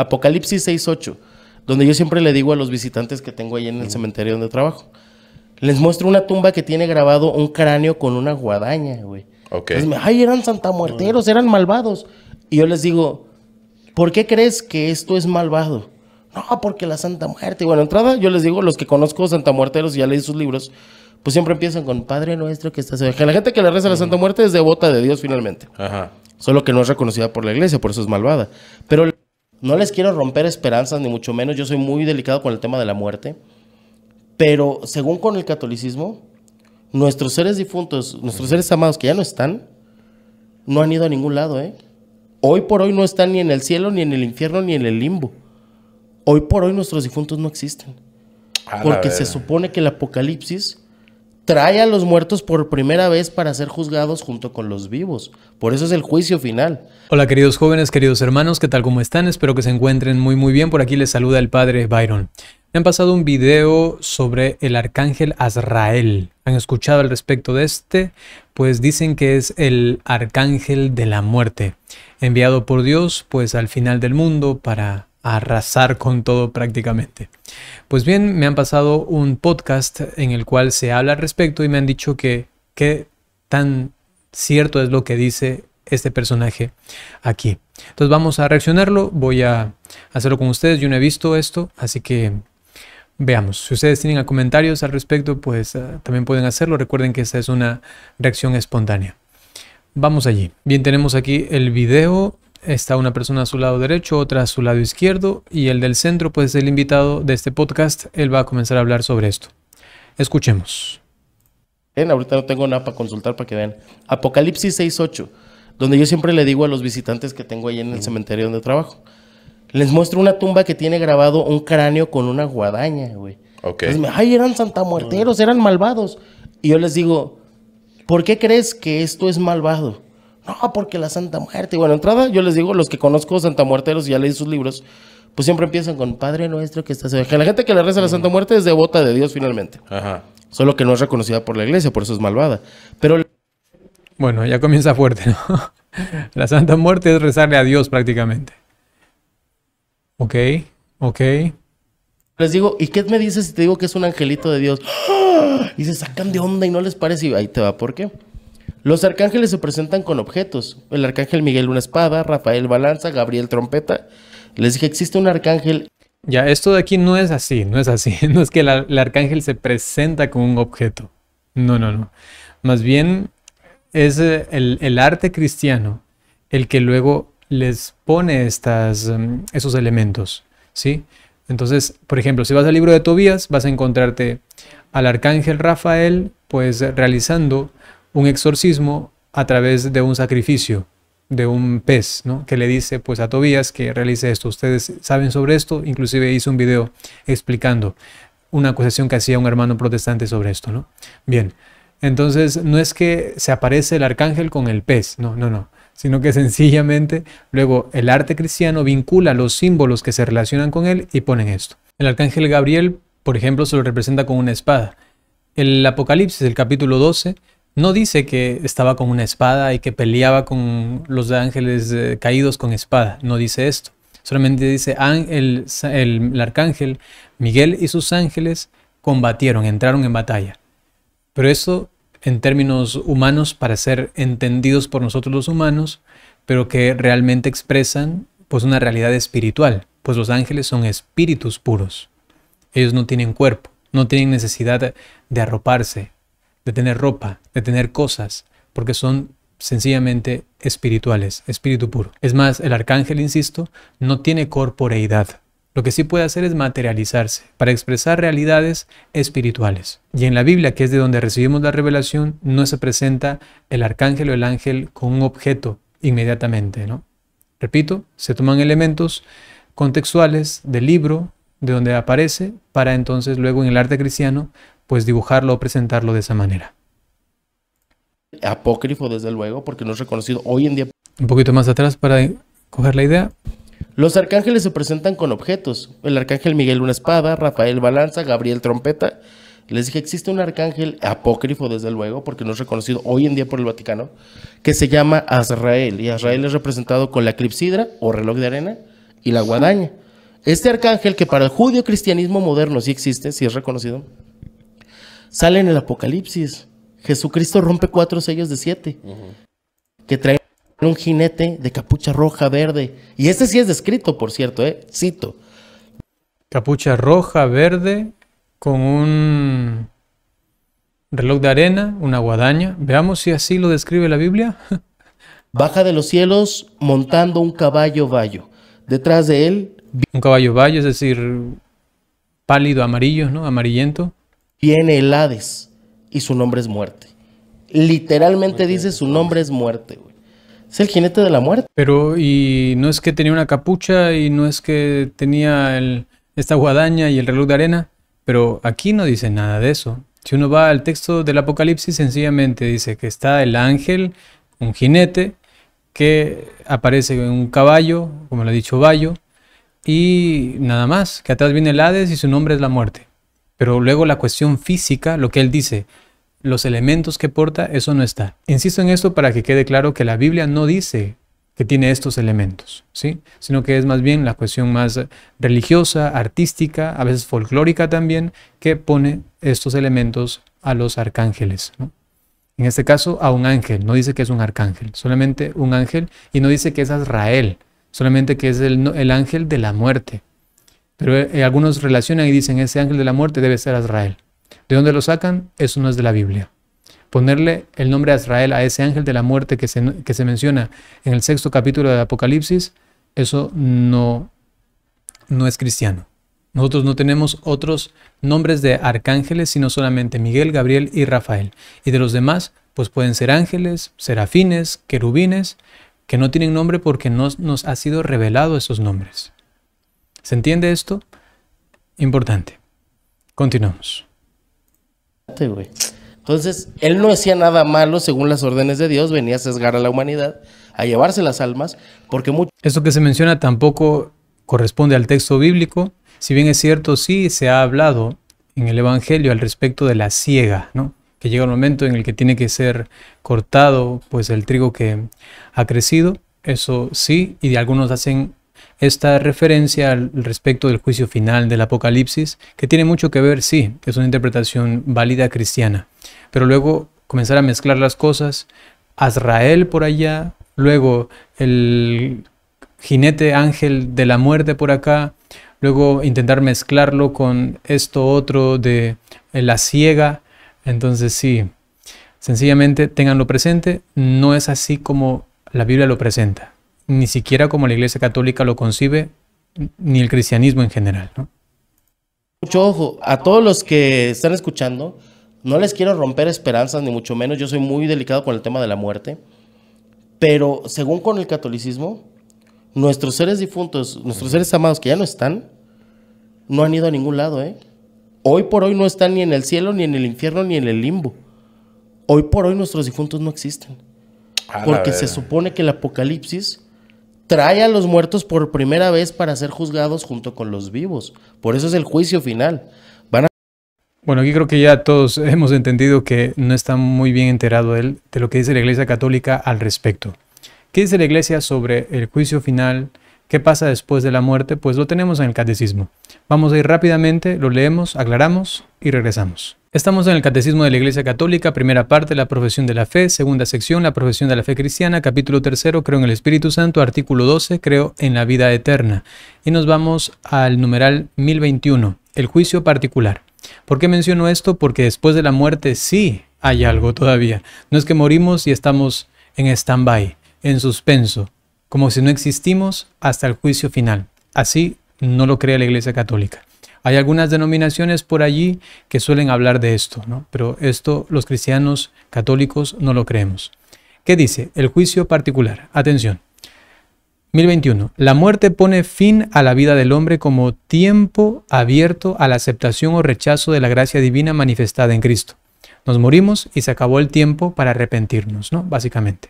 Apocalipsis 6.8, donde yo siempre le digo a los visitantes que tengo ahí en el cementerio donde trabajo. Les muestro una tumba que tiene grabado un cráneo con una guadaña, güey. Okay. ay, eran santamuerteros, eran malvados. Y yo les digo, ¿por qué crees que esto es malvado? No, porque la Santa Muerte. Bueno, entrada, yo les digo, los que conozco Santa Muerteros y ya leí sus libros, pues siempre empiezan con Padre nuestro que estás. La gente que le reza la Santa Muerte es devota de Dios finalmente. Ajá. Solo que no es reconocida por la iglesia, por eso es malvada. Pero no les quiero romper esperanzas, ni mucho menos. Yo soy muy delicado con el tema de la muerte. Pero según con el catolicismo, nuestros seres difuntos, nuestros seres amados que ya no están, no han ido a ningún lado, ¿eh? Hoy por hoy no están ni en el cielo, ni en el infierno, ni en el limbo. Hoy por hoy nuestros difuntos no existen. porque se supone que el apocalipsis trae a los muertos por primera vez para ser juzgados junto con los vivos. Por eso es el juicio final. Hola queridos jóvenes, queridos hermanos, ¿qué tal cómo están? Espero que se encuentren muy muy bien. Por aquí les saluda el padre Byron. Me han pasado un video sobre el arcángel Azrael. ¿Han escuchado al respecto de este? Pues dicen que es el arcángel de la muerte, enviado por Dios pues al final del mundo para arrasar con todo prácticamente. Pues bien, me han pasado un podcast en el cual se habla al respecto y me han dicho que qué tan cierto es lo que dice este personaje aquí. Entonces vamos a reaccionarlo, voy a hacerlo con ustedes, yo no he visto esto, así que veamos. Si ustedes tienen comentarios al respecto, pues ah, también pueden hacerlo. Recuerden que esta es una reacción espontánea. Vamos allí. Bien, tenemos aquí el video está una persona a su lado derecho, otra a su lado izquierdo y el del centro, puede ser el invitado de este podcast, él va a comenzar a hablar sobre esto. Escuchemos. En ahorita no tengo nada para consultar para que vean. Apocalipsis 6.8, donde yo siempre le digo a los visitantes que tengo ahí en el cementerio donde trabajo. Les muestro una tumba que tiene grabado un cráneo con una guadaña, güey. ay, eran santamuerteros, eran malvados. Y yo les digo, ¿por qué crees que esto es malvado? No, porque la Santa Muerte. Bueno, entrada, yo les digo, los que conozco Santa Muerteros y ya leí sus libros, pues siempre empiezan con Padre nuestro que está... la gente que le reza la mm. Santa Muerte es devota de Dios finalmente. Ajá. Solo que no es reconocida por la iglesia, por eso es malvada. Pero. Bueno, ya comienza fuerte, ¿no? la Santa Muerte es rezarle a Dios prácticamente. Ok, ok. Les digo, ¿y qué me dices si te digo que es un angelito de Dios? Y se sacan de onda y no les parece. Y ahí te va, ¿por qué? Los arcángeles se presentan con objetos. El arcángel Miguel una espada, Rafael balanza, Gabriel trompeta. Les dije, existe un arcángel. Ya, esto de aquí no es así, no es así. No es que el, arcángel se presenta con un objeto. No, no, no. Más bien es eh, el, el arte cristiano el que luego les pone estas, em, esos elementos, ¿sí? Entonces, por ejemplo, si vas al libro de Tobías, vas a encontrarte al arcángel Rafael, pues realizando un exorcismo a través de un sacrificio de un pez, ¿no? Que le dice pues a Tobías que realice esto. Ustedes saben sobre esto, inclusive hice un video explicando una acusación que hacía un hermano protestante sobre esto, ¿no? Bien. Entonces, no es que se aparece el arcángel con el pez, no, no, no, sino que sencillamente luego el arte cristiano vincula los símbolos que se relacionan con él y ponen esto. El arcángel Gabriel, por ejemplo, se lo representa con una espada. El Apocalipsis, el capítulo 12, no dice que estaba con una espada y que peleaba con los ángeles eh, caídos con espada. No dice esto. Solamente dice el, arcángel Miguel y sus ángeles combatieron, entraron en batalla. Pero eso en términos humanos para ser entendidos por nosotros los humanos, pero que realmente expresan pues una realidad espiritual, pues los ángeles son espíritus puros. Ellos no tienen cuerpo, no tienen necesidad de arroparse, de tener ropa, de tener cosas, porque son sencillamente espirituales, espíritu puro. Es más, el arcángel, insisto, no tiene corporeidad. Lo que sí puede hacer es materializarse para expresar realidades espirituales. Y en la Biblia, que es de donde recibimos la revelación, no se presenta el arcángel o el ángel con un objeto inmediatamente, ¿no? Repito, se toman elementos contextuales del libro de donde aparece para entonces luego en el arte cristiano pues dibujarlo o presentarlo de esa manera. Apócrifo, desde luego, porque no es reconocido hoy en día. Un poquito más atrás para coger la idea. Los arcángeles se presentan con objetos. El arcángel Miguel una espada, Rafael balanza, Gabriel trompeta. Les dije, existe un arcángel apócrifo, desde luego, porque no es reconocido hoy en día por el Vaticano, que se llama Azrael. Y Azrael es representado con la Clipsidra o reloj de arena y la guadaña. Este arcángel, que para el judío cristianismo moderno sí existe, sí es reconocido, Sale en el Apocalipsis. Jesucristo rompe cuatro sellos de siete. Que trae un jinete de capucha roja, verde. Y este sí es descrito, por cierto, ¿eh? Cito. Capucha roja, verde, con un reloj de arena, una guadaña. Veamos si así lo describe la Biblia. Baja de los cielos montando un caballo vallo, Detrás de él... Un caballo vallo, es decir, pálido, amarillo, ¿no? Amarillento viene el Hades y su nombre es muerte. Literalmente dice su nombre es muerte, Es el jinete de la muerte. Pero, y no es que tenía una capucha y no es que tenía esta guadaña y el reloj de arena, pero aquí no dice nada de eso. Si uno va al texto del Apocalipsis, sencillamente dice que está el ángel, un jinete, que aparece en un caballo, como lo ha dicho Bayo, y nada más, que atrás viene el Hades y su nombre es la muerte. Pero luego la cuestión física, lo que él dice, los elementos que porta, eso no está. Insisto en esto para que quede claro que la Biblia no dice que tiene estos elementos, ¿sí? sino que es más bien la cuestión más religiosa, artística, a veces folclórica también, que pone estos elementos a los arcángeles. En este caso, a un ángel, no dice que es un arcángel, solamente un ángel, y no dice que es Azrael, solamente que es el, el ángel de la muerte. Pero eh, eh, algunos relacionan y dicen, ese ángel de la muerte debe ser Azrael. ¿De dónde lo sacan? Eso no es de la Biblia. Ponerle el nombre Azrael a ese ángel de la muerte que se, menciona en el sexto capítulo del Apocalipsis, eso no, no es cristiano. Nosotros no tenemos otros nombres de arcángeles, sino solamente Miguel, Gabriel y Rafael. Y de los demás, pues pueden ser ángeles, serafines, querubines, que no tienen nombre porque no nos ha sido revelado esos nombres. ¿Se entiende esto? Importante. Continuamos. Entonces, él no hacía nada malo según las órdenes de Dios, venía a sesgar a la humanidad, a llevarse las almas, porque mucho... Esto que se menciona tampoco corresponde al texto bíblico, si bien es cierto, sí se ha hablado en el Evangelio al respecto de la ciega, ¿no? que llega el momento en el que tiene que ser cortado pues el trigo que ha crecido, eso sí, y de algunos hacen esta referencia al respecto del juicio final del Apocalipsis, que tiene mucho que ver, sí, es una interpretación válida cristiana, pero luego comenzar a mezclar las cosas, Azrael por allá, luego el jinete ángel de la muerte por acá, luego intentar mezclarlo con esto otro de eh, la ciega, entonces sí, sencillamente tenganlo presente, no es así como la Biblia lo presenta ni siquiera como la Iglesia Católica lo concibe, ni el cristianismo en general. Mucho ojo, a todos los que están escuchando, no les quiero romper esperanzas, ni mucho menos, yo soy muy delicado con el tema de la muerte, pero según con el catolicismo, nuestros seres difuntos, nuestros seres amados que ya no están, no han ido a ningún lado, ¿eh? Hoy por hoy no están ni en el cielo, ni en el infierno, ni en el limbo. Hoy por hoy nuestros difuntos no existen. porque se supone que el apocalipsis trae a los muertos por primera vez para ser juzgados junto con los vivos. Por eso es el juicio final. Van Bueno, aquí creo que ya todos hemos entendido que no está muy bien enterado él de lo que dice la Iglesia Católica al respecto. ¿Qué dice la Iglesia sobre el juicio final? ¿Qué pasa después de la muerte? Pues lo tenemos en el catecismo. Vamos a ir rápidamente, lo leemos, aclaramos y regresamos. Estamos en el Catecismo de la Iglesia Católica, primera parte, la profesión de la fe, segunda sección, la profesión de la fe cristiana, capítulo tercero, creo en el Espíritu Santo, artículo 12, creo en la vida eterna. Y nos vamos al numeral 1021, el juicio particular. ¿Por qué menciono esto? Porque después de la muerte sí hay algo todavía. No es que morimos y estamos en stand-by, en suspenso como si no existimos hasta el juicio final. Así no lo cree la Iglesia Católica. Hay algunas denominaciones por allí que suelen hablar de esto, ¿no? pero esto los cristianos católicos no lo creemos. ¿Qué dice? El juicio particular. Atención. 1021. La muerte pone fin a la vida del hombre como tiempo abierto a la aceptación o rechazo de la gracia divina manifestada en Cristo. Nos morimos y se acabó el tiempo para arrepentirnos, ¿no? Básicamente.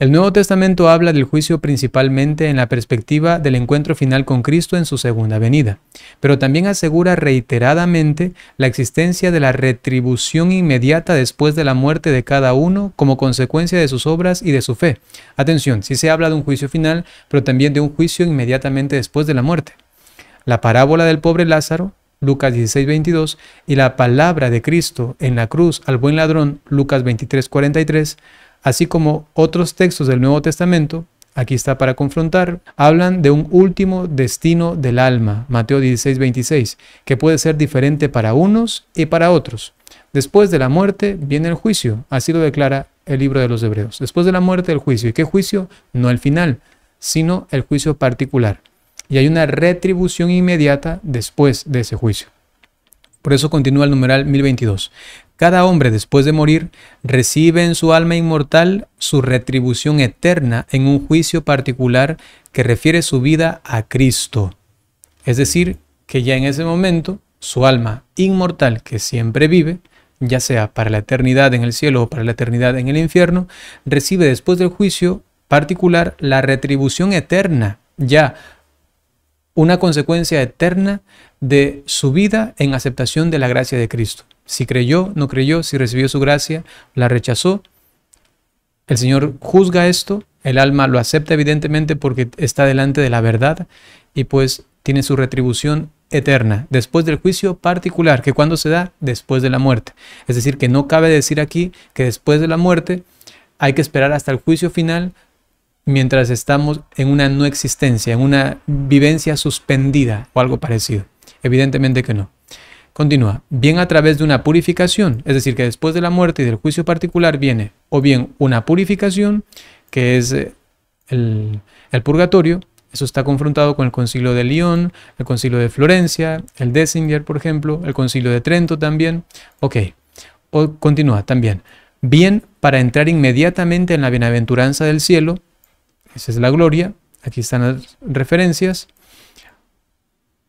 El Nuevo Testamento habla del juicio principalmente en la perspectiva del encuentro final con Cristo en su segunda venida, pero también asegura reiteradamente la existencia de la retribución inmediata después de la muerte de cada uno como consecuencia de sus obras y de su fe. Atención, sí se habla de un juicio final, pero también de un juicio inmediatamente después de la muerte. La parábola del pobre Lázaro, Lucas 16.22, y la palabra de Cristo en la cruz al buen ladrón, Lucas 23, así como otros textos del Nuevo Testamento, aquí está para confrontar, hablan de un último destino del alma, Mateo 16, 26, que puede ser diferente para unos y para otros. Después de la muerte viene el juicio, así lo declara el libro de los Hebreos. Después de la muerte el juicio. ¿Y qué juicio? No el final, sino el juicio particular. Y hay una retribución inmediata después de ese juicio. Por eso continúa el numeral 1022. Cada hombre después de morir recibe en su alma inmortal su retribución eterna en un juicio particular que refiere su vida a Cristo. Es decir, que ya en ese momento su alma inmortal que siempre vive, ya sea para la eternidad en el cielo o para la eternidad en el infierno, recibe después del juicio particular la retribución eterna, ya una consecuencia eterna de su vida en aceptación de la gracia de Cristo. Si creyó, no creyó, si recibió su gracia, la rechazó. El Señor juzga esto, el alma lo acepta evidentemente porque está delante de la verdad y pues tiene su retribución eterna, después del juicio particular, que cuando se da, después de la muerte. Es decir, que no cabe decir aquí que después de la muerte hay que esperar hasta el juicio final mientras estamos en una no existencia, en una vivencia suspendida o algo parecido. Evidentemente que no. Continúa, bien a través de una purificación, es decir, que después de la muerte y del juicio particular viene o bien una purificación, que es eh, el, purgatorio, eso está confrontado con el concilio de León el concilio de Florencia, el Dessinger, por ejemplo, el concilio de Trento también. Ok, o, continúa también. Bien para entrar inmediatamente en la bienaventuranza del cielo, esa es la gloria, aquí están las referencias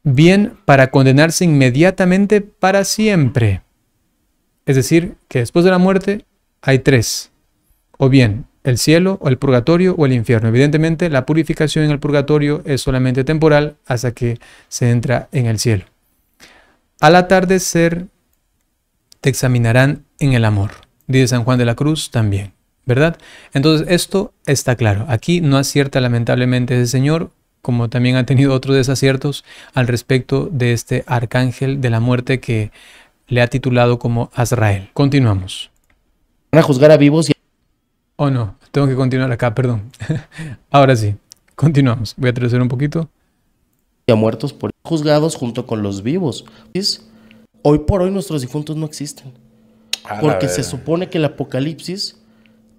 bien para condenarse inmediatamente para siempre. Es decir, que después de la muerte hay tres. O bien el cielo, o el purgatorio, o el infierno. Evidentemente, la purificación en el purgatorio es solamente temporal hasta que se entra en el cielo. Al atardecer te examinarán en el amor, dice San Juan de la Cruz también, ¿verdad? Entonces, esto está claro. Aquí no acierta lamentablemente el señor como también ha tenido otros desaciertos al respecto de este arcángel de la muerte que le ha titulado como Azrael. Continuamos. Van a juzgar a vivos y... Oh no, tengo que continuar acá, perdón. Ahora sí, continuamos. Voy a atrever un poquito. Y a muertos por juzgados junto con los vivos. Hoy por hoy nuestros difuntos no existen. Porque se supone que el apocalipsis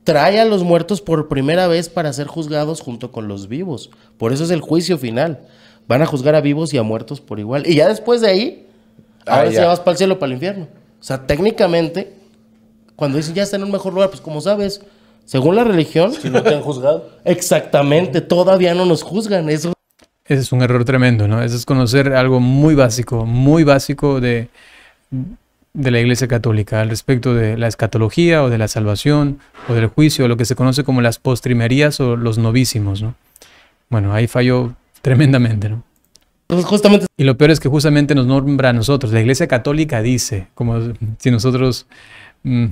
trae a los muertos por primera vez para ser juzgados junto con los vivos. Por eso es el juicio final. Van a juzgar a vivos y a muertos por igual. Y ya después de ahí, ah, ahora se vas para el cielo o para el infierno. O sea, técnicamente, cuando dicen ya está en un mejor lugar, pues como sabes, según la religión. Si no te han juzgado. Exactamente, todavía no nos juzgan. Eso. Ese es un error tremendo, ¿no? Eso es conocer algo muy básico, muy básico de de la Iglesia Católica al respecto de la escatología o de la salvación o del juicio, o lo que se conoce como las postrimerías o los novísimos, ¿no? Bueno, ahí falló tremendamente, ¿no? Pues y lo peor es que justamente nos nombra a nosotros. La Iglesia Católica dice, como si nosotros mm,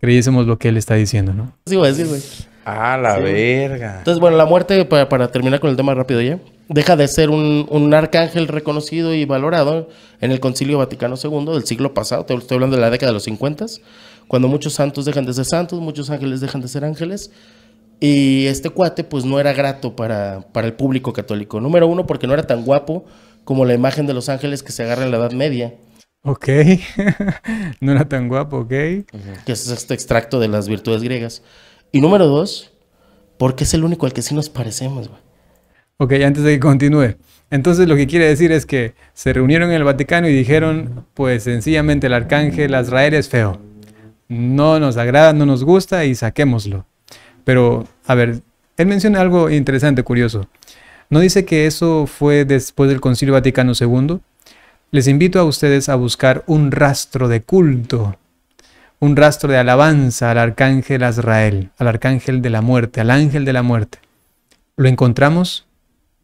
creyésemos lo que él está diciendo, ¿no? Sí, güey, sí, güey a ah, la verga. Entonces, bueno, la muerte, para, terminar con el tema rápido ya, deja de ser un, arcángel reconocido y valorado en el Concilio Vaticano II del siglo pasado, te estoy hablando de la década de los 50, cuando muchos santos dejan de ser santos, muchos ángeles dejan de ser ángeles, y este cuate pues no era grato para, para el público católico. Número uno, porque no era tan guapo como la imagen de los ángeles que se agarra en la Edad Media. Ok, no era tan guapo, ok. Que es este extracto de las virtudes griegas. Y número dos, porque es el único al que sí nos parecemos, güey. Ok, antes de que continúe. Entonces lo que quiere decir es que se reunieron en el Vaticano y dijeron, pues sencillamente el arcángel Azrael es feo. No nos agrada, no nos gusta y saquémoslo. Pero, a ver, él menciona algo interesante, curioso. ¿No dice que eso fue después del Concilio Vaticano II? Les invito a ustedes a buscar un rastro de culto un rastro de alabanza al arcángel Azrael, al arcángel de la muerte, al ángel de la muerte. Lo encontramos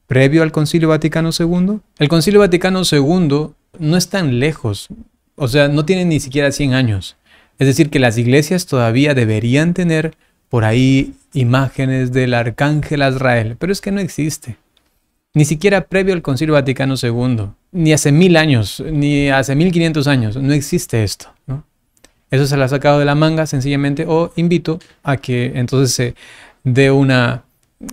previo al Concilio Vaticano II. El Concilio Vaticano II no es tan lejos, o sea, no tiene ni siquiera 100 años. Es decir, que las iglesias todavía deberían tener por ahí imágenes del arcángel Azrael, pero es que no existe. Ni siquiera previo al Concilio Vaticano II, ni hace mil años, ni hace mil quinientos años, no existe esto. ¿no? Eso se la ha sacado de la manga sencillamente o invito a que entonces se dé una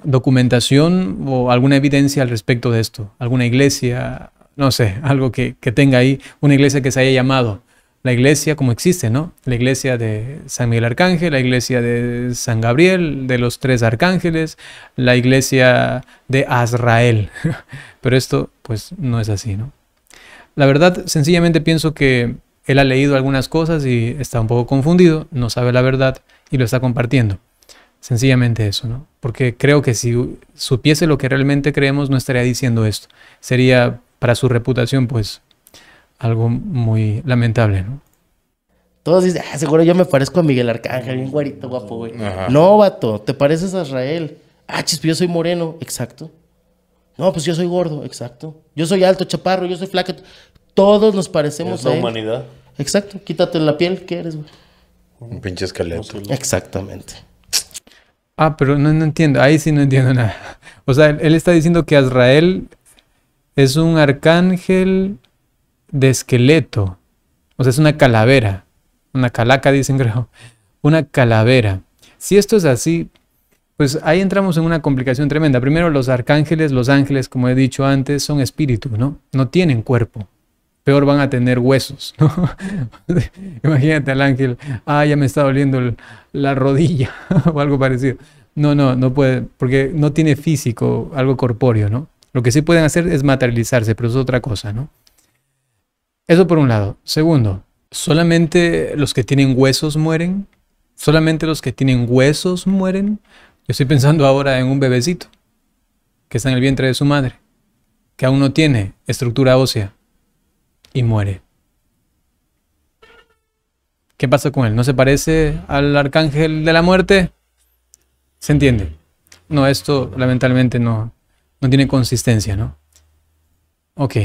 documentación o alguna evidencia al respecto de esto, alguna iglesia, no sé, algo que, que tenga ahí, una iglesia que se haya llamado la iglesia como existe, ¿no? La iglesia de San Miguel Arcángel, la iglesia de San Gabriel, de los tres arcángeles, la iglesia de Azrael. Pero esto pues no es así, ¿no? La verdad, sencillamente pienso que él ha leído algunas cosas y está un poco confundido, no sabe la verdad y lo está compartiendo. Sencillamente eso, ¿no? Porque creo que si supiese lo que realmente creemos, no estaría diciendo esto. Sería para su reputación, pues, algo muy lamentable, ¿no? Todos dicen, ah, seguro yo me parezco a Miguel Arcángel, un guarito, guapo, güey. No, vato, te pareces a Israel. Ah, pues yo soy moreno, exacto. No, pues yo soy gordo, exacto. Yo soy alto, chaparro, yo soy flaco. Todos nos parecemos es la humanidad. Exacto. Quítate la piel, ¿qué eres, güey? Un pinche esqueleto. Exactamente. Ah, pero no, entiendo. Ahí sí no entiendo nada. O sea, él está diciendo que Azrael es un arcángel de esqueleto. O sea, es una calavera. Una calaca, dicen, creo. Una calavera. Si esto es así, pues ahí entramos en una complicación tremenda. Primero, los arcángeles, los ángeles, como he dicho antes, son espíritu, ¿no? No tienen cuerpo peor van a tener huesos. Imagínate al ángel, ah, ya me está doliendo la rodilla o algo parecido. No, no, no puede, porque no tiene físico, algo corpóreo, ¿no? Lo que sí pueden hacer es materializarse, pero es otra cosa, ¿no? Eso por un lado. Segundo, ¿solamente los que tienen huesos mueren? ¿Solamente los que tienen huesos mueren? Yo estoy pensando ahora en un bebecito que está en el vientre de su madre, que aún no tiene estructura ósea, y muere. ¿Qué pasa con él? ¿No se parece al arcángel de la muerte? Se entiende. No, esto lamentablemente no, no tiene consistencia, ¿no? Ok.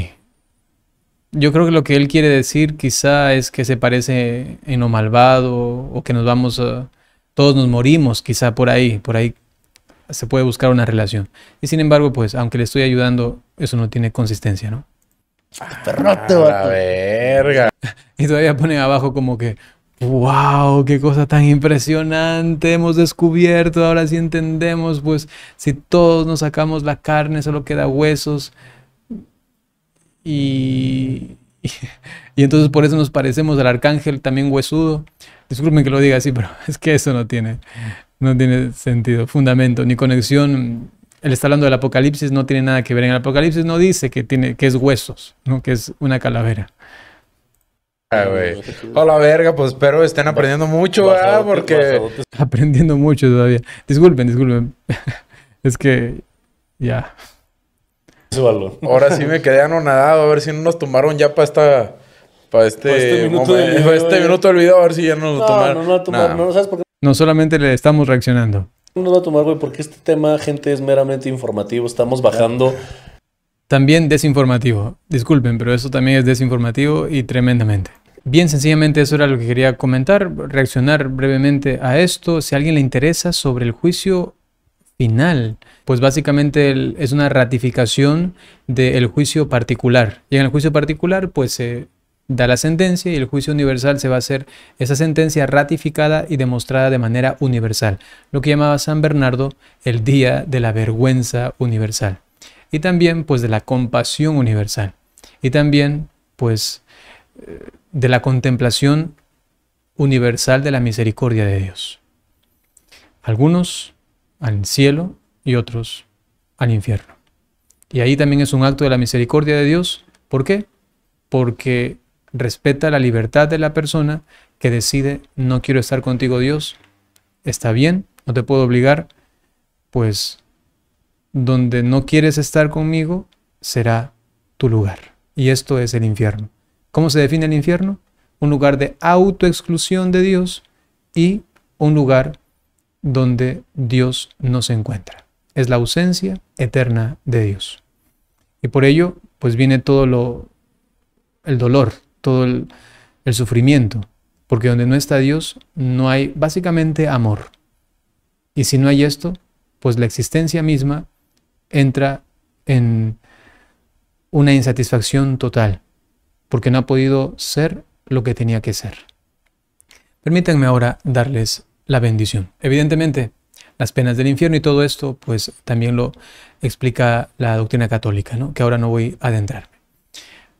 Yo creo que lo que él quiere decir quizá es que se parece en lo malvado o que nos vamos a... Todos nos morimos quizá por ahí, por ahí se puede buscar una relación. Y sin embargo, pues aunque le estoy ayudando, eso no tiene consistencia, ¿no? Perrote, ah, verga. Y todavía ponen abajo como que, wow, qué cosa tan impresionante hemos descubierto. Ahora sí entendemos, pues, si todos nos sacamos la carne, solo queda huesos. Y, y, y entonces por eso nos parecemos al arcángel también huesudo. Disculpen que lo diga así, pero es que eso no tiene, no tiene sentido, fundamento, ni conexión él está hablando del apocalipsis, no tiene nada que ver. En el apocalipsis no dice que, tiene, que es huesos, ¿no? que es una calavera. Ah, güey. Eh, Hola, verga, pues espero estén aprendiendo mucho, Porque. Aprendiendo mucho todavía. Disculpen, disculpen. es que. Ya. Ahora sí me quedé anonadado, a ver si no nos tomaron ya para esta. Para este, este, este eh. minuto, del video, a ver si ya nos lo tomaron. No, no, no solamente le estamos reaccionando. No va a tomar, güey, porque este tema, gente, es meramente informativo. Estamos bajando. También desinformativo. Disculpen, pero eso también es desinformativo y tremendamente. Bien, sencillamente eso era lo que quería comentar, reaccionar brevemente a esto. Si a alguien le interesa sobre el juicio final, pues básicamente es una ratificación del juicio particular. Y en el juicio particular, pues se da la sentencia y el juicio universal se va a hacer esa sentencia ratificada y demostrada de manera universal, lo que llamaba San Bernardo el día de la vergüenza universal y también pues de la compasión universal y también pues eh, de la contemplación universal de la misericordia de Dios. Algunos al cielo y otros al infierno. Y ahí también es un acto de la misericordia de Dios. ¿Por qué? Porque respeta la libertad de la persona que decide, no quiero estar contigo Dios, está bien, no te puedo obligar, pues donde no quieres estar conmigo será tu lugar. Y esto es el infierno. ¿Cómo se define el infierno? Un lugar de autoexclusión de Dios y un lugar donde Dios no se encuentra. Es la ausencia eterna de Dios. Y por ello, pues viene todo lo el dolor, todo el, sufrimiento, porque donde no está Dios no hay básicamente amor. Y si no hay esto, pues la existencia misma entra en una insatisfacción total, porque no ha podido ser lo que tenía que ser. Permítanme ahora darles la bendición. Evidentemente, las penas del infierno y todo esto, pues también lo explica la doctrina católica, ¿no? que ahora no voy a adentrar.